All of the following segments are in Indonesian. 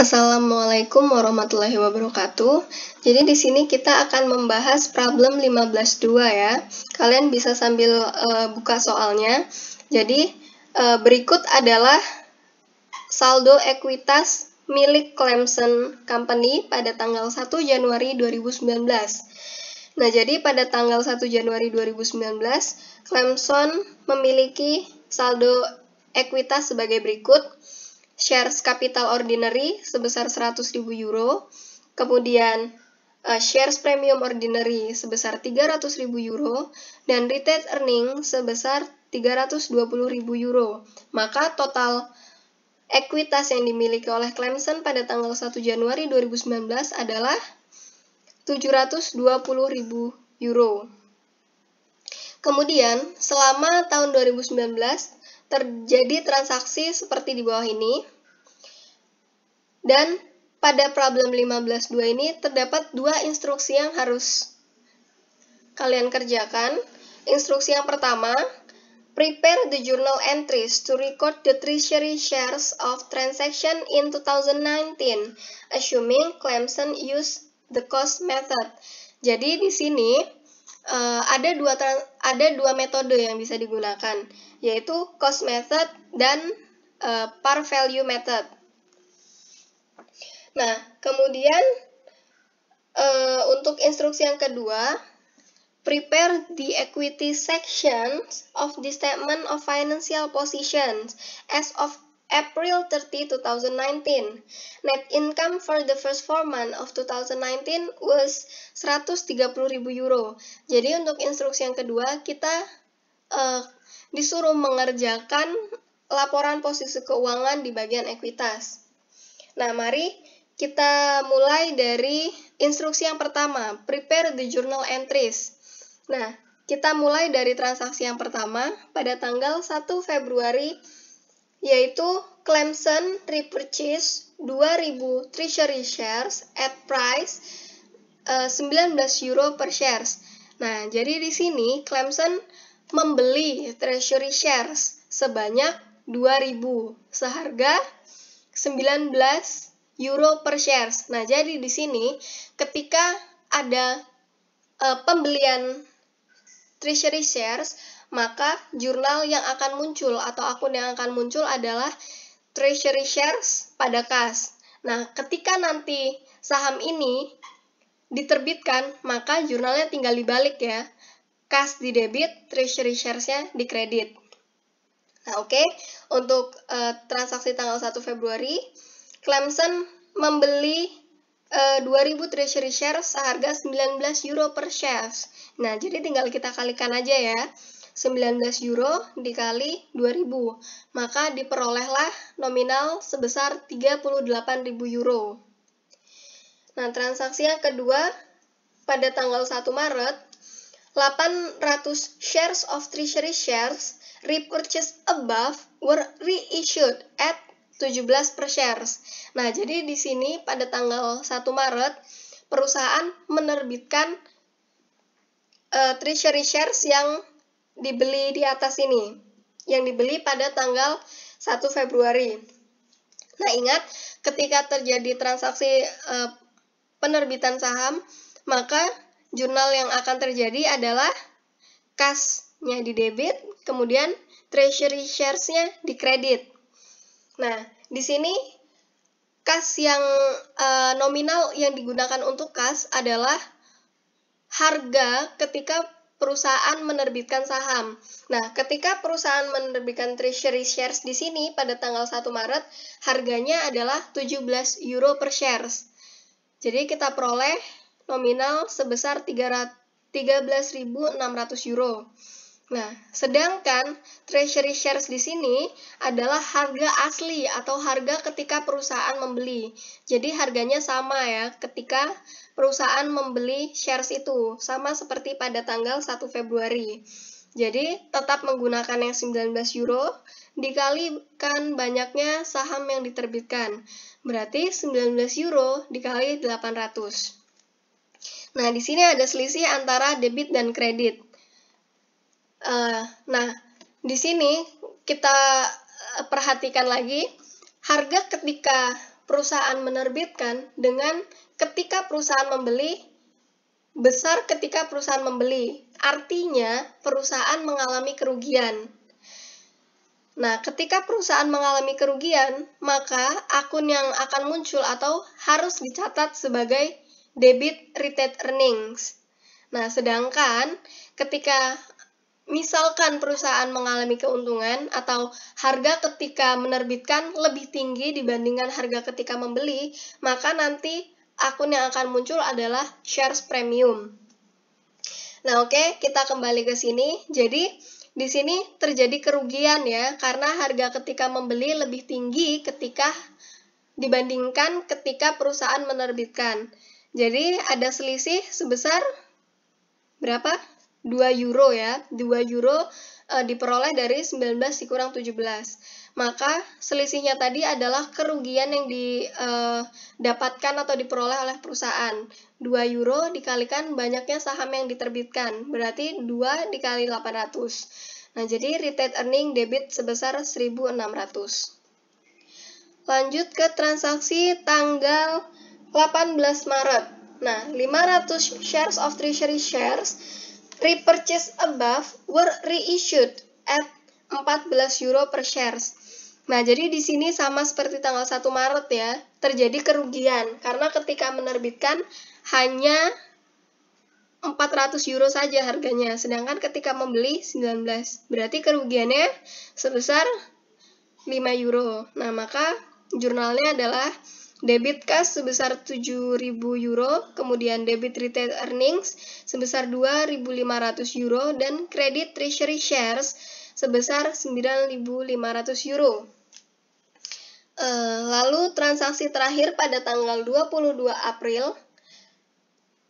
Assalamualaikum warahmatullahi wabarakatuh. Jadi di sini kita akan membahas problem 15.2 ya. Kalian bisa sambil uh, buka soalnya. Jadi uh, berikut adalah saldo ekuitas milik Clemson Company pada tanggal 1 Januari 2019. Nah, jadi pada tanggal 1 Januari 2019, Clemson memiliki saldo ekuitas sebagai berikut shares capital ordinary sebesar 100.000 euro, kemudian uh, shares premium ordinary sebesar 300.000 euro, dan retained earning sebesar 320.000 euro. Maka total ekuitas yang dimiliki oleh Clemson pada tanggal 1 Januari 2019 adalah 720.000 euro. Kemudian, selama tahun 2019, terjadi transaksi seperti di bawah ini. Dan pada problem 15.2 ini terdapat dua instruksi yang harus kalian kerjakan. Instruksi yang pertama, prepare the journal entries to record the treasury shares of transaction in 2019, assuming Clemson use the cost method. Jadi di sini uh, ada dua ada dua metode yang bisa digunakan yaitu cost method dan uh, par value method. Nah, kemudian uh, untuk instruksi yang kedua, prepare the equity sections of the statement of financial positions as of April 30, 2019. Net income for the first four months of 2019 was 130.000 euro. Jadi untuk instruksi yang kedua kita uh, disuruh mengerjakan laporan posisi keuangan di bagian ekuitas. Nah, mari kita mulai dari instruksi yang pertama, prepare the journal entries. Nah, kita mulai dari transaksi yang pertama pada tanggal 1 Februari yaitu Clemson repurchase 2000 treasury shares at price uh, eh, 19 euro per shares. Nah, jadi di sini Clemson membeli treasury shares sebanyak 2000 seharga 19 euro per shares. Nah, jadi di sini ketika ada uh, pembelian treasury shares maka jurnal yang akan muncul atau akun yang akan muncul adalah treasury shares pada kas. Nah, ketika nanti saham ini diterbitkan, maka jurnalnya tinggal dibalik ya. Kas di debit, treasury shares-nya di kredit. Nah, oke. Okay. Untuk uh, transaksi tanggal 1 Februari, Clemson membeli uh, eh, 2000 treasury shares seharga 19 euro per shares. Nah, jadi tinggal kita kalikan aja ya. 19 euro dikali 2000, maka diperolehlah nominal sebesar 38.000 euro. Nah, transaksi yang kedua pada tanggal 1 Maret, 800 shares of treasury shares repurchased above were reissued at 17 per shares. Nah, jadi di sini pada tanggal 1 Maret, perusahaan menerbitkan uh, treasury shares yang dibeli di atas ini, yang dibeli pada tanggal 1 Februari. Nah, ingat ketika terjadi transaksi e, penerbitan saham, maka jurnal yang akan terjadi adalah kasnya di debit, kemudian treasury shares-nya di kredit. Nah, di sini kas yang e, nominal yang digunakan untuk kas adalah harga ketika perusahaan menerbitkan saham. Nah, ketika perusahaan menerbitkan treasury shares di sini pada tanggal 1 Maret, harganya adalah 17 euro per shares. Jadi kita peroleh nominal sebesar 13.600 euro. Nah, sedangkan treasury shares di sini adalah harga asli atau harga ketika perusahaan membeli. Jadi harganya sama ya ketika perusahaan membeli shares itu, sama seperti pada tanggal 1 Februari. Jadi tetap menggunakan yang 19 euro dikalikan banyaknya saham yang diterbitkan. Berarti 19 euro dikali 800. Nah, di sini ada selisih antara debit dan kredit. Eh, nah, di sini kita eh, perhatikan lagi harga ketika perusahaan menerbitkan dengan ketika perusahaan membeli besar ketika perusahaan membeli. Artinya, perusahaan mengalami kerugian. Nah, ketika perusahaan mengalami kerugian, maka akun yang akan muncul atau harus dicatat sebagai debit retained earnings. Nah, sedangkan ketika Misalkan perusahaan mengalami keuntungan atau harga ketika menerbitkan lebih tinggi dibandingkan harga ketika membeli, maka nanti akun yang akan muncul adalah shares premium. Nah, oke, okay, kita kembali ke sini. Jadi, di sini terjadi kerugian ya, karena harga ketika membeli lebih tinggi ketika dibandingkan ketika perusahaan menerbitkan. Jadi, ada selisih sebesar berapa? 2 euro ya. 2 euro e, diperoleh dari 19 dikurang 17. Maka selisihnya tadi adalah kerugian yang didapatkan eh, atau diperoleh oleh perusahaan. 2 euro dikalikan banyaknya saham yang diterbitkan, berarti 2 dikali 800. Nah, jadi retail earning debit sebesar 1.600. Lanjut ke transaksi tanggal 18 Maret. Nah, 500 shares of treasury shares repurchase above were reissued at 14 euro per shares. Nah, jadi di sini sama seperti tanggal 1 Maret ya, terjadi kerugian karena ketika menerbitkan hanya 400 euro saja harganya, sedangkan ketika membeli 19. Berarti kerugiannya sebesar 5 euro. Nah, maka jurnalnya adalah debit kas sebesar 7.000 euro, kemudian debit retail earnings sebesar 2.500 euro, dan kredit treasury shares sebesar 9.500 euro. Eh, lalu transaksi terakhir pada tanggal 22 April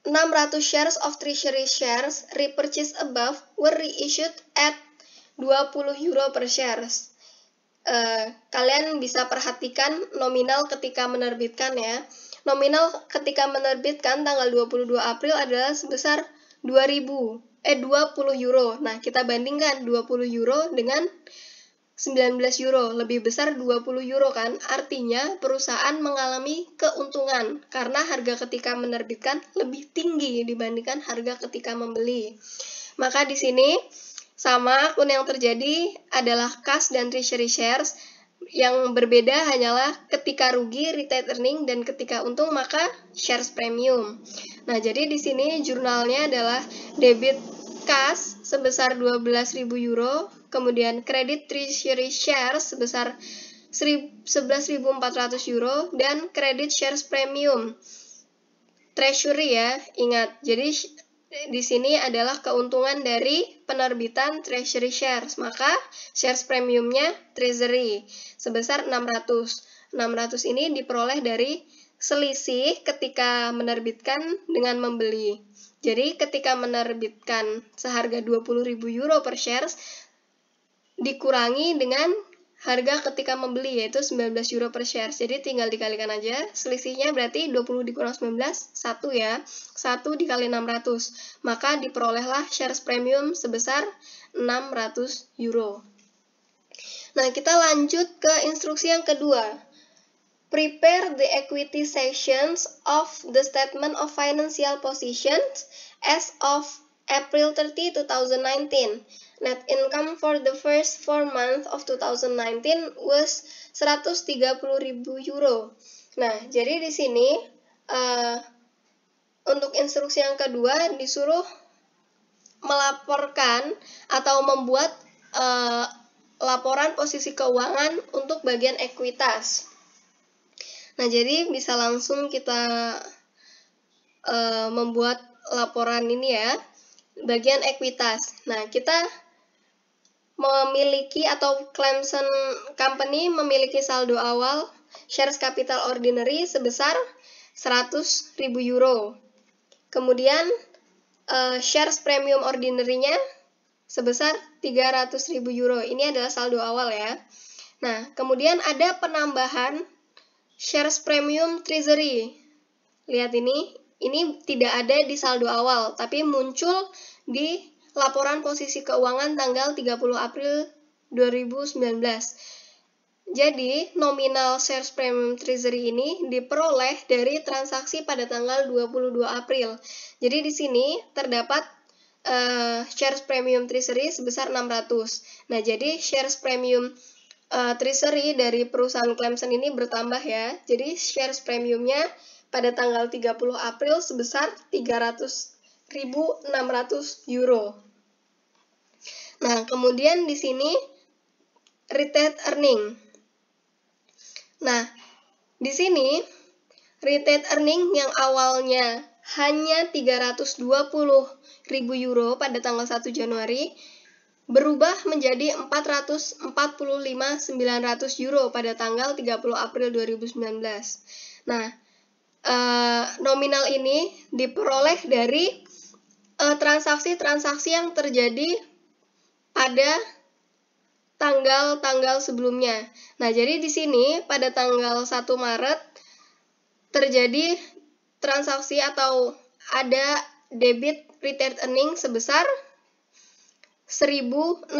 600 shares of treasury shares repurchased above were reissued at 20 euro per shares. Eh, kalian bisa perhatikan nominal ketika menerbitkan ya. Nominal ketika menerbitkan tanggal 22 April adalah sebesar 2000 eh 20 euro. Nah, kita bandingkan 20 euro dengan 19 euro, lebih besar 20 euro kan? Artinya perusahaan mengalami keuntungan karena harga ketika menerbitkan lebih tinggi dibandingkan harga ketika membeli. Maka di sini sama akun yang terjadi adalah kas dan treasury shares yang berbeda hanyalah ketika rugi retail earning dan ketika untung maka shares premium. Nah, jadi di sini jurnalnya adalah debit kas sebesar 12.000 euro, kemudian kredit treasury shares sebesar 11.400 euro dan kredit shares premium treasury ya ingat jadi di sini adalah keuntungan dari penerbitan treasury shares. Maka shares premiumnya treasury sebesar 600. 600 ini diperoleh dari selisih ketika menerbitkan dengan membeli. Jadi ketika menerbitkan seharga 20.000 euro per shares dikurangi dengan harga ketika membeli yaitu 19 euro per share. Jadi tinggal dikalikan aja. Selisihnya berarti 20 dikurang 19, 1 ya. 1 dikali 600. Maka diperolehlah shares premium sebesar 600 euro. Nah, kita lanjut ke instruksi yang kedua. Prepare the equity sections of the statement of financial positions as of April 30, 2019. Net income for the first four months of 2019 was 130.000 euro. Nah, jadi di sini uh, untuk instruksi yang kedua disuruh melaporkan atau membuat uh, laporan posisi keuangan untuk bagian ekuitas. Nah, jadi bisa langsung kita uh, membuat laporan ini ya bagian ekuitas. Nah, kita memiliki atau Clemson Company memiliki saldo awal shares capital ordinary sebesar 100.000 euro. Kemudian uh, shares premium ordinary-nya sebesar 300.000 euro. Ini adalah saldo awal ya. Nah, kemudian ada penambahan shares premium treasury. Lihat ini, ini tidak ada di saldo awal, tapi muncul di laporan posisi keuangan tanggal 30 April 2019. Jadi, nominal shares premium treasury ini diperoleh dari transaksi pada tanggal 22 April. Jadi di sini terdapat uh, shares premium treasury sebesar 600. Nah, jadi shares premium uh, treasury dari perusahaan Clemson ini bertambah ya. Jadi shares premiumnya pada tanggal 30 April sebesar 300 1.600 euro. Nah, kemudian di sini retail earning. Nah, di sini retail earning yang awalnya hanya 320.000 euro pada tanggal 1 Januari berubah menjadi 445.900 euro pada tanggal 30 April 2019. Nah, eh, nominal ini diperoleh dari Eh, transaksi-transaksi yang terjadi pada tanggal-tanggal sebelumnya. Nah, jadi di sini pada tanggal 1 Maret terjadi transaksi atau ada debit retained earning sebesar 1.600.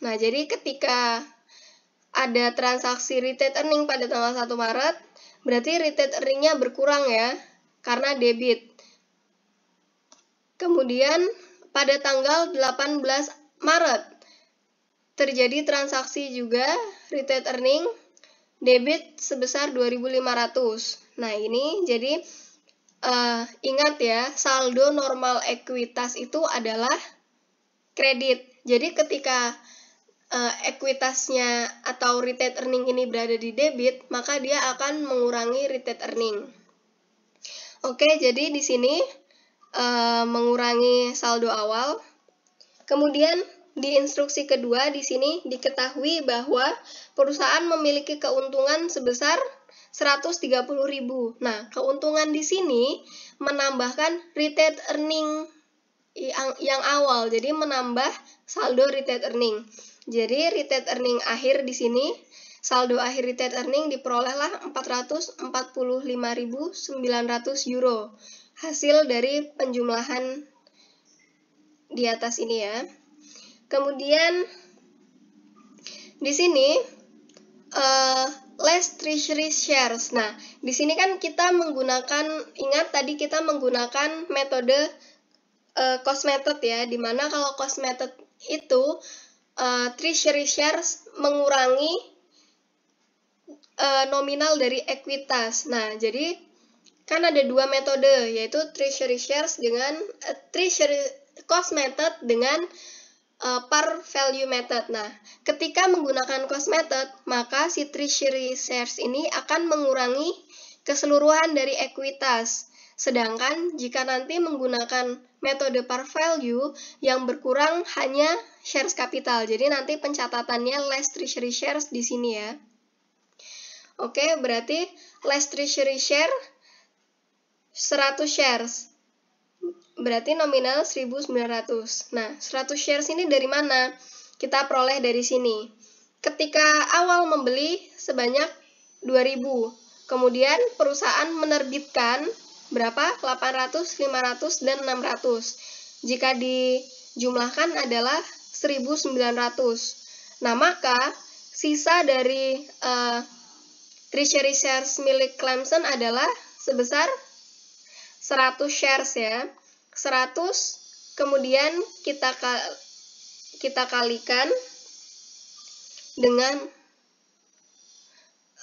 Nah, jadi ketika ada transaksi retained earning pada tanggal 1 Maret, berarti retained earningnya berkurang ya, karena debit. Kemudian pada tanggal 18 Maret terjadi transaksi juga retail earning debit sebesar 2.500. Nah, ini jadi uh, ingat ya, saldo normal ekuitas itu adalah kredit. Jadi ketika uh, ekuitasnya atau retail earning ini berada di debit, maka dia akan mengurangi retail earning. Oke, jadi di sini Eh, mengurangi saldo awal. Kemudian di instruksi kedua di sini diketahui bahwa perusahaan memiliki keuntungan sebesar 130.000. Nah, keuntungan di sini menambahkan retained earning yang, yang awal, jadi menambah saldo retained earning. Jadi retained earning akhir di sini saldo akhir retained earning diperolehlah 445.900 euro hasil dari penjumlahan di atas ini ya. Kemudian di sini uh, less treasury shares. Nah, di sini kan kita menggunakan ingat tadi kita menggunakan metode uh, cost method ya, dimana kalau cost method itu uh, treasury shares mengurangi uh, nominal dari ekuitas. Nah, jadi kan ada dua metode yaitu treasury shares dengan uh, eh, treasury cost method dengan uh, par value method. Nah, ketika menggunakan cost method, maka si treasury shares ini akan mengurangi keseluruhan dari ekuitas. Sedangkan jika nanti menggunakan metode par value yang berkurang hanya shares capital. Jadi nanti pencatatannya less treasury shares di sini ya. Oke, berarti less treasury share 100 shares. Berarti nominal 1900. Nah, 100 shares ini dari mana? Kita peroleh dari sini. Ketika awal membeli sebanyak 2000. Kemudian perusahaan menerbitkan berapa? 800, 500 dan 600. Jika dijumlahkan adalah 1900. Nah, maka sisa dari uh, treasury shares milik Clemson adalah sebesar 1.900. 100 shares ya. 100 kemudian kita kita kalikan dengan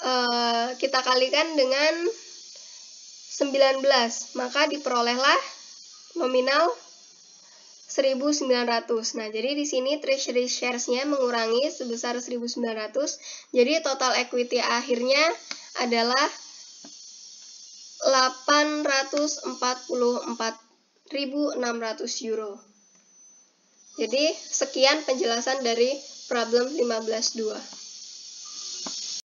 uh, kita kalikan dengan 19 maka diperolehlah nominal 1900 nah jadi di sini treasury sharesnya mengurangi sebesar 1900 jadi total equity akhirnya adalah 844.600 euro. Jadi, sekian penjelasan dari problem 15.2.